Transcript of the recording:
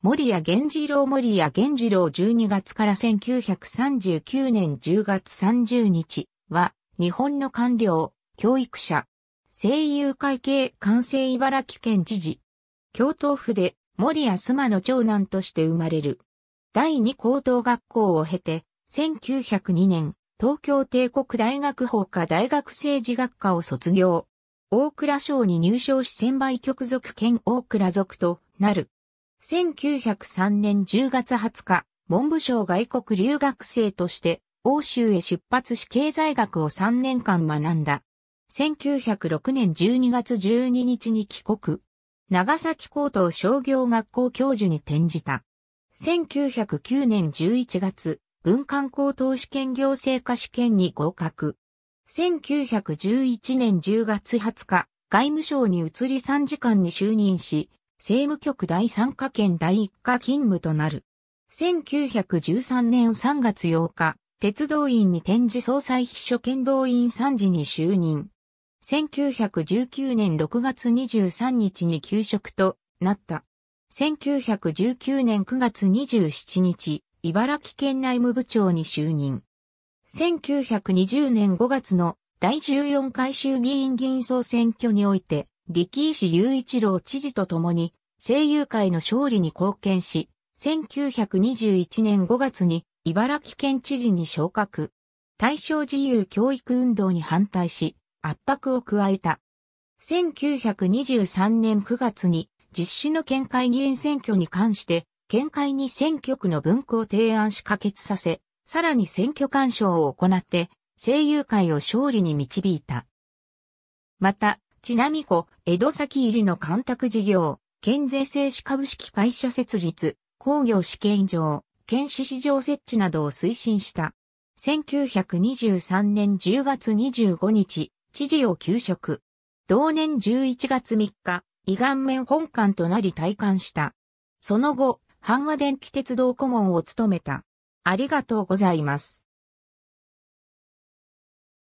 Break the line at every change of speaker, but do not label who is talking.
森谷源次郎森谷源次郎12月から1939年10月30日は、日本の官僚、教育者、声優会計関西茨城県知事、京都府で森谷妻の長男として生まれる。第二高等学校を経て、1902年、東京帝国大学法科大学政治学科を卒業。大倉省に入省し専売局属兼大倉属となる。1903年10月20日、文部省外国留学生として欧州へ出発し経済学を3年間学んだ。1906年12月12日に帰国。長崎高等商業学校教授に転じた。1909年11月、文官高等試験行政科試験に合格。1911年10月20日、外務省に移り3時間に就任し、政務局第三課県第一課勤務となる。1913年3月8日、鉄道院に展示総裁秘書兼道員参事に就任。1919年6月23日に休職となった。1919年9月27日、茨城県内務部長に就任。1920年5月の第14回衆議院議員総選挙において、力石雄一郎知事と共に声優会の勝利に貢献し、1921年5月に茨城県知事に昇格。対象自由教育運動に反対し、圧迫を加えた。1923年9月に実施の県会議員選挙に関して、県会に選挙区の分布を提案し可決させ、さらに選挙干渉を行って、声優会を勝利に導いた。また、ちなみこ、江戸崎入りの干拓事業、県税制士株式会社設立、工業試験場、県市市場設置などを推進した。1923年10月25日、知事を休職。同年11月3日、伊顔面本館となり退官した。その後、阪和電気鉄道顧問を務めた。ありがとうございます。